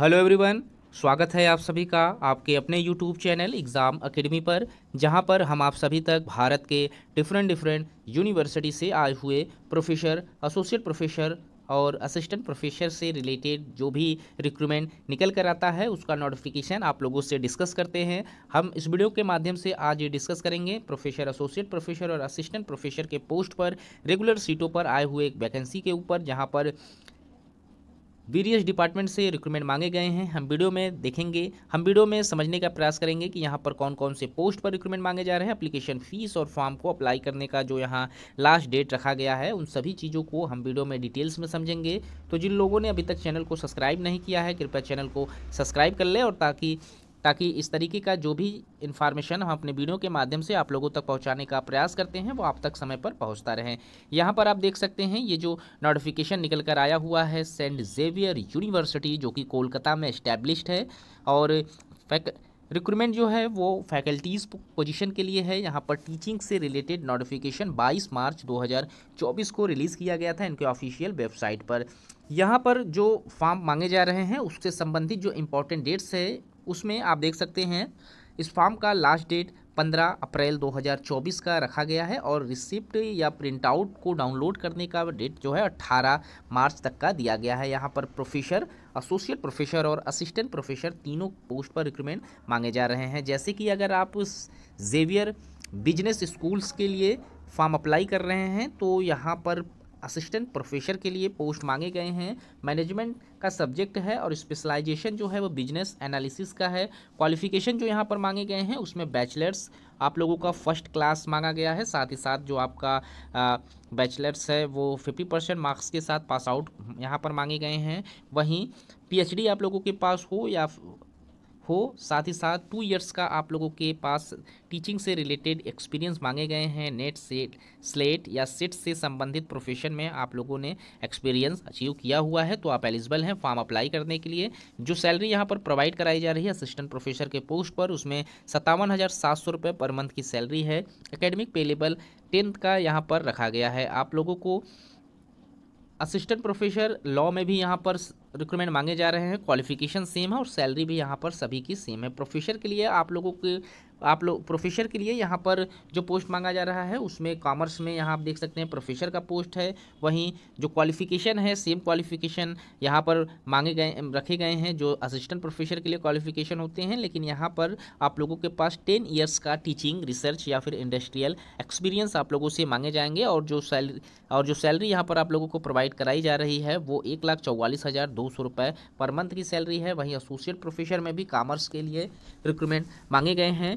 hello everyone स्वागत है आप सभी का आपके अपने यूट्यूब चैनल एग्ज़ाम अकेडमी पर जहां पर हम आप सभी तक भारत के डिफरेंट डिफरेंट यूनिवर्सिटी से आए हुए प्रोफेसर एसोसिएट प्रोफेसर और असिस्टेंट प्रोफेसर से रिलेटेड जो भी रिक्रूटमेंट निकल कर आता है उसका नोटिफिकेशन आप लोगों से डिस्कस करते हैं हम इस वीडियो के माध्यम से आज ये डिस्कस करेंगे प्रोफेसर एसोसिएट प्रोफेसर और असिस्टेंट प्रोफेसर के पोस्ट पर रेगुलर सीटों पर आए हुए एक वैकेंसी के ऊपर जहाँ पर वीरियस डिपार्टमेंट से रिक्रूटमेंट मांगे गए हैं हम वीडियो में देखेंगे हम वीडियो में समझने का प्रयास करेंगे कि यहाँ पर कौन कौन से पोस्ट पर रिक्रूटमेंट मांगे जा रहे हैं अप्लीकेशन फीस और फॉर्म को अप्लाई करने का जो यहाँ लास्ट डेट रखा गया है उन सभी चीज़ों को हम वीडियो में डिटेल्स में समझेंगे तो जिन लोगों ने अभी तक चैनल को सब्सक्राइब नहीं किया है कृपया चैनल को सब्सक्राइब कर लें और ताकि ताकि इस तरीके का जो भी इन्फॉर्मेशन हम अपने वीडियो के माध्यम से आप लोगों तक पहुंचाने का प्रयास करते हैं वो आप तक समय पर पहुंचता रहे यहाँ पर आप देख सकते हैं ये जो नोटिफिकेशन निकल कर आया हुआ है सेंट जेवियर यूनिवर्सिटी जो कि कोलकाता में इस्टेब्लिश्ड है और फैक रिक्रूटमेंट जो है वो फैकल्टीज़ पोजीशन के लिए है यहाँ पर टीचिंग से रिलेटेड नोटिफिकेशन 22 मार्च 2024 को रिलीज़ किया गया था इनके ऑफिशियल वेबसाइट पर यहाँ पर जो फॉर्म मांगे जा रहे हैं उससे संबंधित जो इम्पोर्टेंट डेट्स है उसमें आप देख सकते हैं इस फॉर्म का लास्ट डेट 15 अप्रैल 2024 का रखा गया है और रिसिप्ट या प्रिंटआउट को डाउनलोड करने का डेट जो है 18 मार्च तक का दिया गया है यहाँ पर प्रोफेसर एसोसिएट प्रोफेसर और असिस्टेंट प्रोफेसर तीनों पोस्ट पर रिक्रूटमेंट मांगे जा रहे हैं जैसे कि अगर आप जेवियर बिजनेस स्कूल्स के लिए फॉर्म अप्लाई कर रहे हैं तो यहाँ पर असिस्टेंट प्रोफेसर के लिए पोस्ट मांगे गए हैं मैनेजमेंट का सब्जेक्ट है और स्पेशलाइजेशन जो है वो बिजनेस एनालिसिस का है क्वालिफिकेशन जो यहाँ पर मांगे गए हैं उसमें बैचलर्स आप लोगों का फर्स्ट क्लास मांगा गया है साथ ही साथ जो आपका बैचलर्स है वो फिफ्टी परसेंट मार्क्स के साथ पास आउट यहाँ पर मांगे गए हैं वहीं पीएचडी आप लोगों के पास हो या हो साथ ही साथ टू इयर्स का आप लोगों के पास टीचिंग से रिलेटेड एक्सपीरियंस मांगे गए हैं नेट से स्लेट या सेट से संबंधित प्रोफेशन में आप लोगों ने एक्सपीरियंस अचीव किया हुआ है तो आप एलिजिबल हैं फॉर्म अप्लाई करने के लिए जो सैलरी यहाँ पर प्रोवाइड कराई जा रही है असिस्टेंट प्रोफेसर के पोस्ट पर उसमें सत्तावन हज़ार सात सौ रुपये पर मंथ की सैलरी है अकेडमिक पेलेबल टेंथ का यहाँ पर रखा गया है आप लोगों को असिस्टेंट प्रोफेसर लॉ में भी यहाँ पर रिक्रूटमेंट मांगे जा रहे हैं क्वालिफिकेशन सेम है और सैलरी भी यहाँ पर सभी की सेम है प्रोफेसर के लिए आप लोगों के आप लोग प्रोफेसर के लिए यहाँ पर जो पोस्ट मांगा जा रहा है उसमें कॉमर्स में यहाँ आप देख सकते हैं प्रोफेसर का पोस्ट है वहीं जो क्वालिफिकेशन है सेम क्वालिफिकेशन यहाँ पर मांगे गए रखे गए हैं जो असिस्टेंट प्रोफेसर के लिए क्वालिफिकेशन होते हैं लेकिन यहाँ पर आप लोगों के पास टेन ईयर्स का टीचिंग रिसर्च या फिर इंडस्ट्रियल एक्सपीरियंस आप लोगों से मांगे जाएंगे और जो सैलरी और जो सैलरी यहाँ पर आप लोगों को प्रोवाइड कराई जा रही है वो एक लाख चौवालीस हज़ार दो सौ रुपये पर मंथ की सैलरी है वहीं एसोसिएट प्रोफेसर में भी कॉमर्स के लिए रिक्रूटमेंट मांगे गए हैं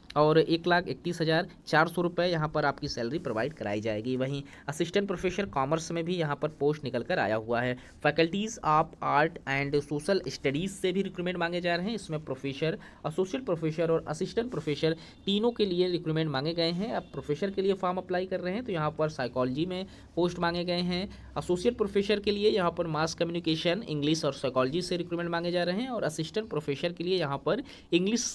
और एक लाख इकतीस हज़ार चार सौ रुपये यहाँ पर आपकी सैलरी प्रोवाइड कराई जाएगी वहीं असिस्टेंट प्रोफेसर कॉमर्स में भी यहाँ पर पोस्ट निकल कर आया हुआ है faculties of art and social studies से भी रिक्रूटमेंट मांगे जा रहे हैं इसमें प्रोफेसर एसोसिएट प्रोफेसर और असिस्टेंट प्रोफेसर तीनों के लिए रिक्रूटमेंट मांगे गए हैं अब प्रोफेसर के लिए फॉर्म अप्लाई कर रहे हैं तो यहाँ पर साइकोलॉजी में पोस्ट मांगे गए हैं असोसिएट प्रोफेसर के लिए यहाँ पर मास कम्युनिकेशन इंग्लिश और साइकोलॉजी से रिक्रूटमेंट मांगे जा रहे हैं और असिस्टेंट प्रोफेसर के लिए यहाँ पर इंग्लिश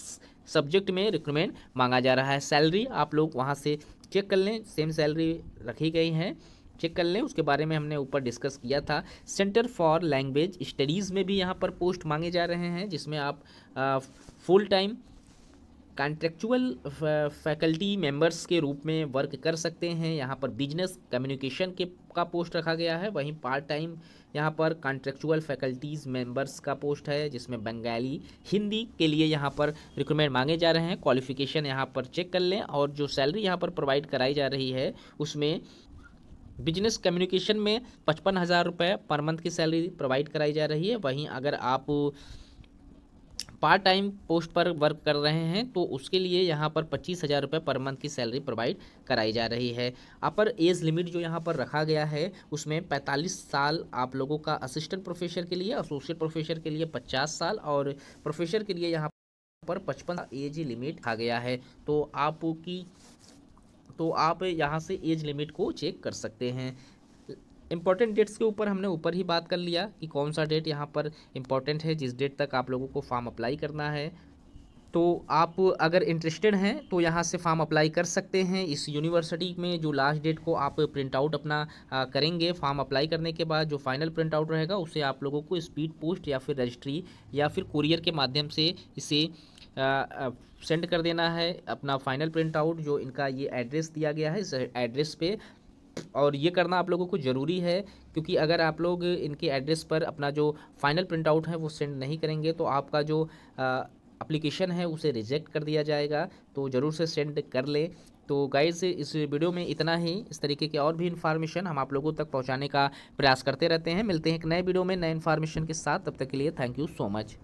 सब्जेक्ट में रिक्रूटमेंट मांगा जा रहा है सैलरी आप लोग वहाँ से चेक कर लें सेम सैलरी रखी गई है चेक कर लें उसके बारे में हमने ऊपर डिस्कस किया था सेंटर फॉर लैंग्वेज स्टडीज़ में भी यहाँ पर पोस्ट मांगे जा रहे हैं जिसमें आप full time contractual faculty members के रूप में वर्क कर सकते हैं यहाँ पर बिजनेस कम्युनिकेशन के का पोस्ट रखा गया है वहीं पार्ट टाइम यहाँ पर कॉन्ट्रेक्चुअल फैकल्टीज़ मेंबर्स का पोस्ट है जिसमें बंगाली हिंदी के लिए यहाँ पर रिक्रूटमेंट मांगे जा रहे हैं क्वालिफिकेशन यहाँ पर चेक कर लें और जो सैलरी यहाँ पर प्रोवाइड कराई जा रही है उसमें बिजनेस कम्युनिकेशन में पचपन हज़ार रुपये पर मंथ की सैलरी प्रोवाइड कराई जा रही है वहीं अगर आप पार्ट टाइम पोस्ट पर वर्क कर रहे हैं तो उसके लिए यहाँ पर पच्चीस हज़ार रुपये पर मंथ की सैलरी प्रोवाइड कराई जा रही है अपर एज लिमिट जो यहाँ पर रखा गया है उसमें पैंतालीस साल आप लोगों का असिस्टेंट प्रोफेसर के लिए एसोसिएट प्रोफेसर के लिए पचास साल और प्रोफेसर के लिए यहाँ पर पचपन एज लिमिट आ गया है तो आपकी तो आप यहाँ से एज लिमिट को चेक कर सकते हैं इंपॉर्टेंट डेट्स के ऊपर हमने ऊपर ही बात कर लिया कि कौन सा डेट यहाँ पर इम्पॉर्टेंट है जिस डेट तक आप लोगों को फॉर्म अप्लाई करना है तो आप अगर इंटरेस्टेड हैं तो यहाँ से फॉर्म अप्लाई कर सकते हैं इस यूनिवर्सिटी में जो लास्ट डेट को आप प्रिंट आउट अपना आ, करेंगे फॉर्म अप्लाई करने के बाद जो फाइनल प्रिंट आउट रहेगा उसे आप लोगों को स्पीड पोस्ट या फिर रजिस्ट्री या फिर कुरियर के माध्यम से इसे सेंड कर देना है अपना फाइनल प्रिंट आउट जो इनका ये एड्रेस दिया गया है इस एड्रेस पे और ये करना आप लोगों को ज़रूरी है क्योंकि अगर आप लोग इनके एड्रेस पर अपना जो फाइनल प्रिंट आउट है वो सेंड नहीं करेंगे तो आपका जो अप्लीकेशन है उसे रिजेक्ट कर दिया जाएगा तो ज़रूर से सेंड कर लें तो गाइज इस वीडियो में इतना ही इस तरीके के और भी इन्फॉर्मेशन हम आप लोगों तक पहुंचाने का प्रयास करते रहते हैं मिलते हैं एक नए वीडियो में नए इन्फॉर्मेशन के साथ तब तक के लिए थैंक यू सो मच